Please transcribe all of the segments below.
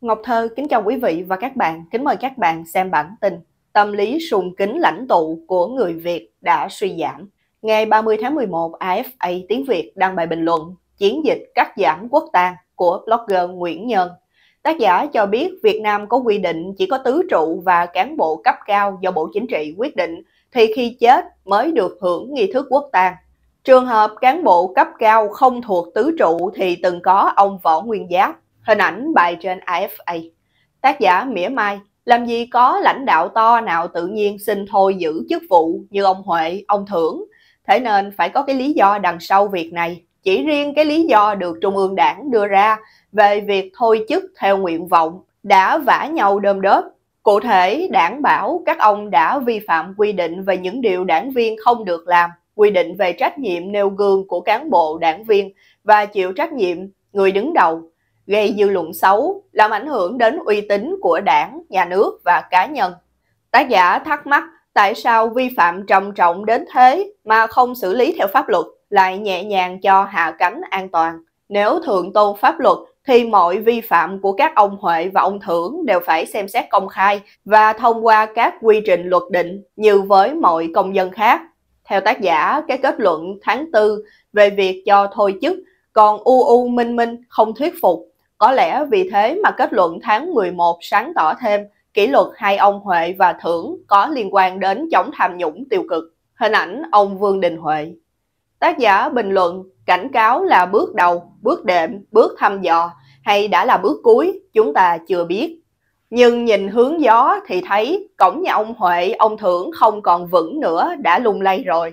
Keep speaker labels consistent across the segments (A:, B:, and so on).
A: Ngọc Thơ kính chào quý vị và các bạn. Kính mời các bạn xem bản tin Tâm lý sùng kính lãnh tụ của người Việt đã suy giảm. Ngày 30 tháng 11, AFA Tiếng Việt đăng bài bình luận Chiến dịch cắt giảm quốc tang của blogger Nguyễn Nhân. Tác giả cho biết Việt Nam có quy định chỉ có tứ trụ và cán bộ cấp cao do Bộ Chính trị quyết định thì khi chết mới được hưởng nghi thức quốc tang. Trường hợp cán bộ cấp cao không thuộc tứ trụ thì từng có ông Võ Nguyên Giáp Hình ảnh bài trên AFA. Tác giả mỉa mai, làm gì có lãnh đạo to nào tự nhiên xin thôi giữ chức vụ như ông Huệ, ông Thưởng. Thế nên phải có cái lý do đằng sau việc này. Chỉ riêng cái lý do được Trung ương đảng đưa ra về việc thôi chức theo nguyện vọng đã vả nhau đơm đớp. Cụ thể, đảng bảo các ông đã vi phạm quy định về những điều đảng viên không được làm, quy định về trách nhiệm nêu gương của cán bộ đảng viên và chịu trách nhiệm người đứng đầu gây dư luận xấu, làm ảnh hưởng đến uy tín của đảng, nhà nước và cá nhân. Tác giả thắc mắc tại sao vi phạm trầm trọng đến thế mà không xử lý theo pháp luật lại nhẹ nhàng cho hạ cánh an toàn. Nếu thượng tôn pháp luật thì mọi vi phạm của các ông Huệ và ông Thưởng đều phải xem xét công khai và thông qua các quy trình luật định như với mọi công dân khác. Theo tác giả, cái kết luận tháng 4 về việc cho thôi chức còn u u minh minh không thuyết phục có lẽ vì thế mà kết luận tháng 11 sáng tỏ thêm kỷ luật hai ông Huệ và Thưởng có liên quan đến chống tham nhũng tiêu cực. Hình ảnh ông Vương Đình Huệ. Tác giả bình luận cảnh cáo là bước đầu, bước đệm, bước thăm dò hay đã là bước cuối chúng ta chưa biết. Nhưng nhìn hướng gió thì thấy cổng nhà ông Huệ, ông Thưởng không còn vững nữa đã lung lay rồi.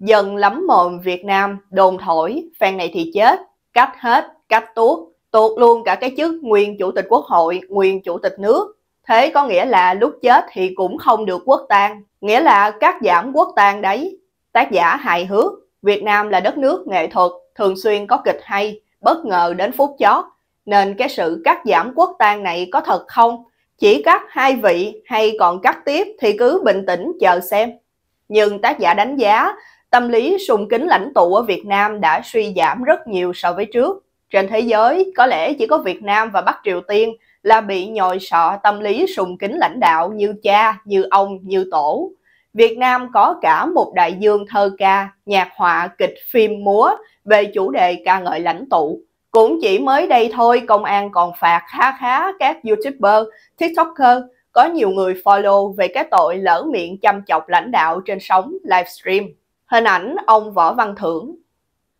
A: Dần lắm mồm Việt Nam, đồn thổi, phen này thì chết, cách hết, cách tuốt, tuột luôn cả cái chức nguyên chủ tịch quốc hội, nguyên chủ tịch nước. Thế có nghĩa là lúc chết thì cũng không được quốc tang, nghĩa là cắt giảm quốc tang đấy. Tác giả hài hước, Việt Nam là đất nước nghệ thuật, thường xuyên có kịch hay, bất ngờ đến phút chót. Nên cái sự cắt giảm quốc tang này có thật không? Chỉ cắt hai vị hay còn cắt tiếp thì cứ bình tĩnh chờ xem. Nhưng tác giả đánh giá, tâm lý sùng kính lãnh tụ ở Việt Nam đã suy giảm rất nhiều so với trước. Trên thế giới, có lẽ chỉ có Việt Nam và Bắc Triều Tiên là bị nhồi sọ tâm lý sùng kính lãnh đạo như cha, như ông, như tổ. Việt Nam có cả một đại dương thơ ca, nhạc họa, kịch, phim, múa về chủ đề ca ngợi lãnh tụ. Cũng chỉ mới đây thôi, công an còn phạt khá khá các YouTuber, TikToker có nhiều người follow về cái tội lỡ miệng chăm chọc lãnh đạo trên sóng livestream. Hình ảnh ông Võ Văn Thưởng,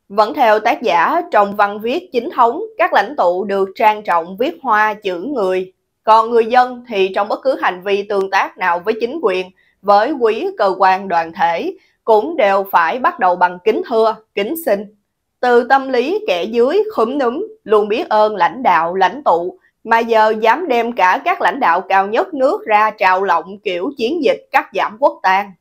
A: vẫn theo tác giả, trong văn viết chính thống, các lãnh tụ được trang trọng viết hoa chữ người. Còn người dân thì trong bất cứ hành vi tương tác nào với chính quyền, với quý cơ quan đoàn thể, cũng đều phải bắt đầu bằng kính thưa, kính xin. Từ tâm lý kẻ dưới khúm núm, luôn biết ơn lãnh đạo, lãnh tụ, mà giờ dám đem cả các lãnh đạo cao nhất nước ra trào lộng kiểu chiến dịch cắt giảm quốc tang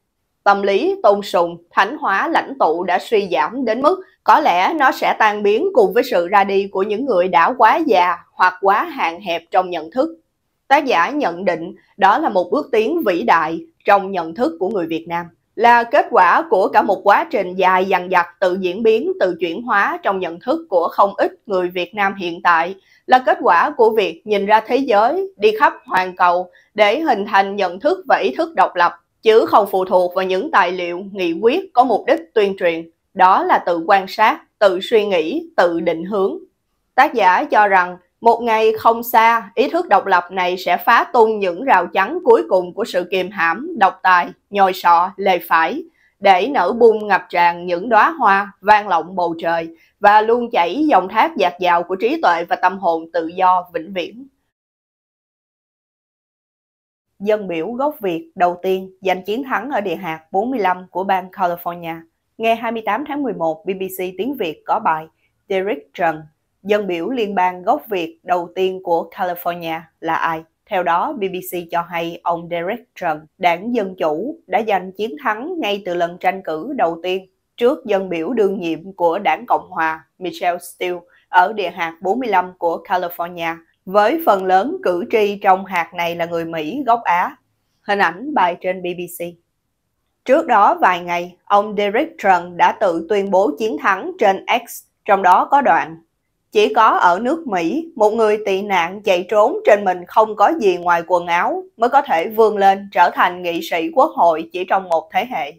A: Tâm lý tôn sùng, thánh hóa lãnh tụ đã suy giảm đến mức có lẽ nó sẽ tan biến cùng với sự ra đi của những người đã quá già hoặc quá hạn hẹp trong nhận thức. Tác giả nhận định đó là một bước tiến vĩ đại trong nhận thức của người Việt Nam, là kết quả của cả một quá trình dài dằng dặc tự diễn biến, tự chuyển hóa trong nhận thức của không ít người Việt Nam hiện tại, là kết quả của việc nhìn ra thế giới, đi khắp hoàn cầu để hình thành nhận thức và ý thức độc lập chứ không phụ thuộc vào những tài liệu, nghị quyết có mục đích tuyên truyền. Đó là tự quan sát, tự suy nghĩ, tự định hướng. Tác giả cho rằng một ngày không xa, ý thức độc lập này sẽ phá tung những rào chắn cuối cùng của sự kiềm hãm, độc tài, nhồi sọ, lề phải, để nở bung ngập tràn những đóa hoa vang lộng bầu trời và luôn chảy dòng thác dạt dào của trí tuệ và tâm hồn tự do vĩnh viễn dân biểu gốc Việt đầu tiên giành chiến thắng ở địa hạt 45 của bang California. Ngày 28 tháng 11, BBC tiếng Việt có bài Derek Trần, dân biểu liên bang gốc Việt đầu tiên của California là ai? Theo đó, BBC cho hay ông Derek Trần, đảng Dân Chủ, đã giành chiến thắng ngay từ lần tranh cử đầu tiên trước dân biểu đương nhiệm của đảng Cộng Hòa Michelle Steele ở địa hạt 45 của California – với phần lớn cử tri trong hạt này là người Mỹ gốc Á. Hình ảnh bài trên BBC. Trước đó vài ngày, ông Derek Trần đã tự tuyên bố chiến thắng trên X, trong đó có đoạn Chỉ có ở nước Mỹ, một người tị nạn chạy trốn trên mình không có gì ngoài quần áo mới có thể vươn lên trở thành nghị sĩ quốc hội chỉ trong một thế hệ.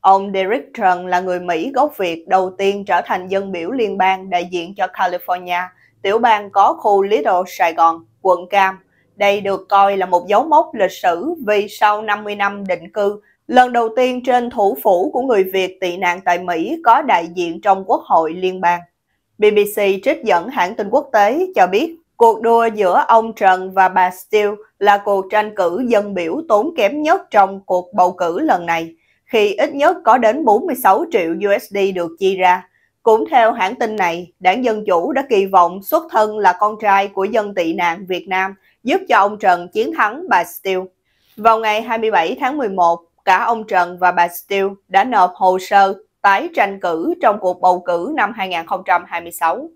A: Ông Derek Trần là người Mỹ gốc Việt đầu tiên trở thành dân biểu liên bang đại diện cho California – tiểu bang có khu Little Sài Gòn, quận Cam. Đây được coi là một dấu mốc lịch sử vì sau 50 năm định cư, lần đầu tiên trên thủ phủ của người Việt tị nạn tại Mỹ có đại diện trong Quốc hội liên bang. BBC trích dẫn hãng tin quốc tế cho biết cuộc đua giữa ông Trần và bà Steele là cuộc tranh cử dân biểu tốn kém nhất trong cuộc bầu cử lần này, khi ít nhất có đến 46 triệu USD được chi ra cũng theo hãng tin này, đảng Dân Chủ đã kỳ vọng xuất thân là con trai của dân tị nạn Việt Nam giúp cho ông Trần chiến thắng bà Steele. Vào ngày 27 tháng 11, cả ông Trần và bà Steele đã nộp hồ sơ tái tranh cử trong cuộc bầu cử năm 2026.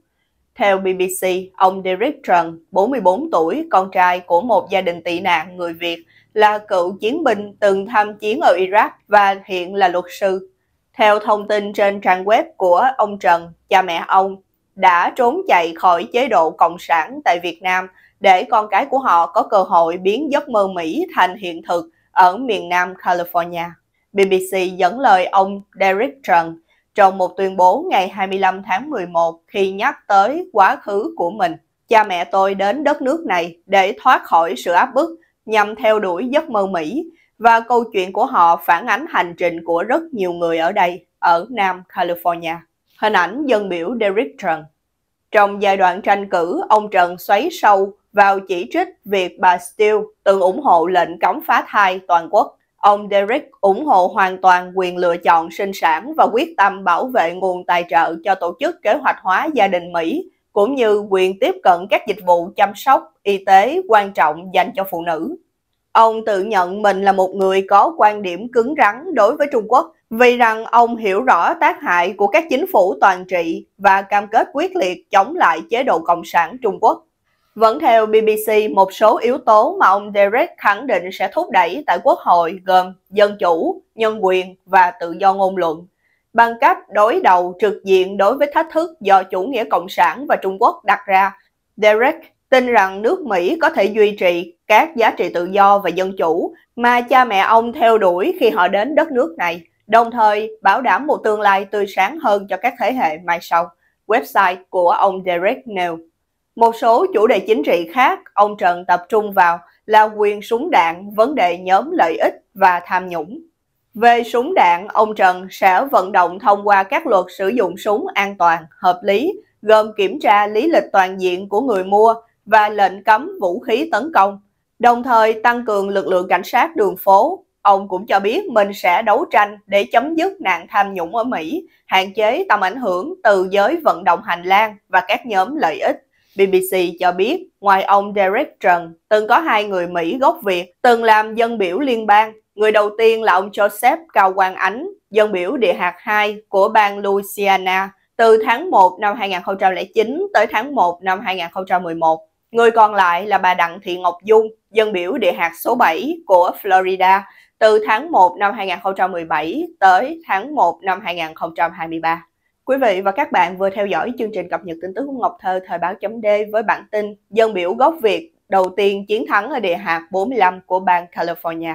A: Theo BBC, ông Derek Trần, 44 tuổi, con trai của một gia đình tị nạn người Việt, là cựu chiến binh từng tham chiến ở Iraq và hiện là luật sư. Theo thông tin trên trang web của ông Trần, cha mẹ ông đã trốn chạy khỏi chế độ Cộng sản tại Việt Nam để con cái của họ có cơ hội biến giấc mơ Mỹ thành hiện thực ở miền Nam California. BBC dẫn lời ông Derek Trần trong một tuyên bố ngày 25 tháng 11 khi nhắc tới quá khứ của mình. Cha mẹ tôi đến đất nước này để thoát khỏi sự áp bức nhằm theo đuổi giấc mơ Mỹ và câu chuyện của họ phản ánh hành trình của rất nhiều người ở đây, ở Nam California. Hình ảnh dân biểu Derek Trần Trong giai đoạn tranh cử, ông Trần xoáy sâu vào chỉ trích việc bà Steele từng ủng hộ lệnh cấm phá thai toàn quốc. Ông Derek ủng hộ hoàn toàn quyền lựa chọn sinh sản và quyết tâm bảo vệ nguồn tài trợ cho Tổ chức Kế hoạch hóa gia đình Mỹ, cũng như quyền tiếp cận các dịch vụ chăm sóc, y tế quan trọng dành cho phụ nữ. Ông tự nhận mình là một người có quan điểm cứng rắn đối với Trung Quốc vì rằng ông hiểu rõ tác hại của các chính phủ toàn trị và cam kết quyết liệt chống lại chế độ Cộng sản Trung Quốc. Vẫn theo BBC, một số yếu tố mà ông Derek khẳng định sẽ thúc đẩy tại Quốc hội gồm dân chủ, nhân quyền và tự do ngôn luận, bằng cách đối đầu trực diện đối với thách thức do chủ nghĩa Cộng sản và Trung Quốc đặt ra. Derek tin rằng nước Mỹ có thể duy trì các giá trị tự do và dân chủ mà cha mẹ ông theo đuổi khi họ đến đất nước này, đồng thời bảo đảm một tương lai tươi sáng hơn cho các thế hệ mai sau. Website của ông Derek nêu. Một số chủ đề chính trị khác ông Trần tập trung vào là quyền súng đạn, vấn đề nhóm lợi ích và tham nhũng. Về súng đạn, ông Trần sẽ vận động thông qua các luật sử dụng súng an toàn, hợp lý, gồm kiểm tra lý lịch toàn diện của người mua và lệnh cấm vũ khí tấn công, Đồng thời tăng cường lực lượng cảnh sát đường phố. Ông cũng cho biết mình sẽ đấu tranh để chấm dứt nạn tham nhũng ở Mỹ, hạn chế tầm ảnh hưởng từ giới vận động hành lang và các nhóm lợi ích. BBC cho biết, ngoài ông Derek Trần, từng có hai người Mỹ gốc Việt từng làm dân biểu liên bang. Người đầu tiên là ông Joseph Cao Quang Ánh, dân biểu địa hạt 2 của bang Louisiana từ tháng 1 năm 2009 tới tháng 1 năm 2011. Người còn lại là bà Đặng Thị Ngọc Dung, dân biểu địa hạt số 7 của Florida từ tháng 1 năm 2017 tới tháng 1 năm 2023. Quý vị và các bạn vừa theo dõi chương trình cập nhật tin tức của Ngọc Thơ thời báo chấm D với bản tin Dân biểu gốc Việt đầu tiên chiến thắng ở địa hạt 45 của bang California.